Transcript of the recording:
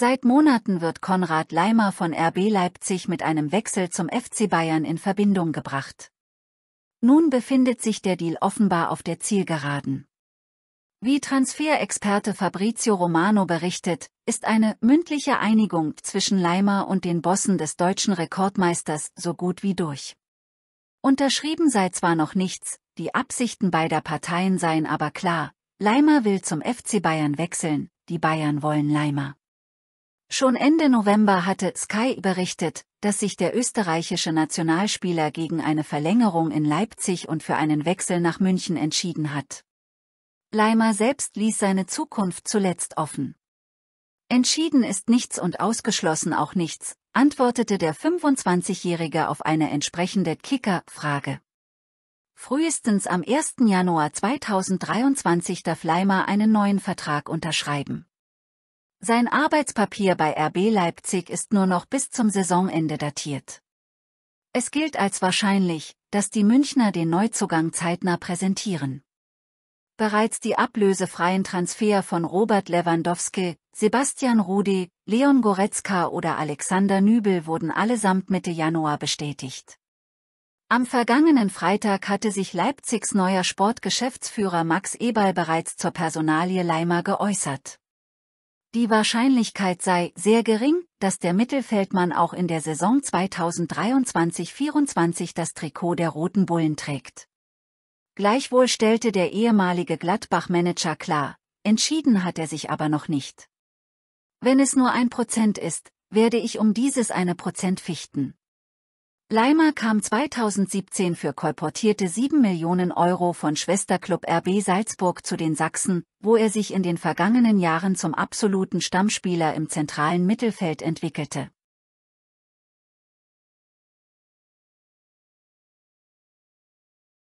Seit Monaten wird Konrad Leimer von RB Leipzig mit einem Wechsel zum FC Bayern in Verbindung gebracht. Nun befindet sich der Deal offenbar auf der Zielgeraden. Wie Transferexperte Fabrizio Romano berichtet, ist eine mündliche Einigung zwischen Leimer und den Bossen des deutschen Rekordmeisters so gut wie durch. Unterschrieben sei zwar noch nichts, die Absichten beider Parteien seien aber klar, Leimer will zum FC Bayern wechseln, die Bayern wollen Leimer. Schon Ende November hatte Sky berichtet, dass sich der österreichische Nationalspieler gegen eine Verlängerung in Leipzig und für einen Wechsel nach München entschieden hat. Leimer selbst ließ seine Zukunft zuletzt offen. Entschieden ist nichts und ausgeschlossen auch nichts, antwortete der 25-Jährige auf eine entsprechende Kicker-Frage. Frühestens am 1. Januar 2023 darf Leimer einen neuen Vertrag unterschreiben. Sein Arbeitspapier bei RB Leipzig ist nur noch bis zum Saisonende datiert. Es gilt als wahrscheinlich, dass die Münchner den Neuzugang zeitnah präsentieren. Bereits die ablösefreien Transfer von Robert Lewandowski, Sebastian Rudi, Leon Goretzka oder Alexander Nübel wurden allesamt Mitte Januar bestätigt. Am vergangenen Freitag hatte sich Leipzigs neuer Sportgeschäftsführer Max Eberl bereits zur Personalie Leimer geäußert. Die Wahrscheinlichkeit sei sehr gering, dass der Mittelfeldmann auch in der Saison 2023-24 das Trikot der Roten Bullen trägt. Gleichwohl stellte der ehemalige Gladbach-Manager klar, entschieden hat er sich aber noch nicht. Wenn es nur ein Prozent ist, werde ich um dieses eine Prozent fichten. Leimer kam 2017 für kolportierte 7 Millionen Euro von Schwesterclub RB Salzburg zu den Sachsen, wo er sich in den vergangenen Jahren zum absoluten Stammspieler im zentralen Mittelfeld entwickelte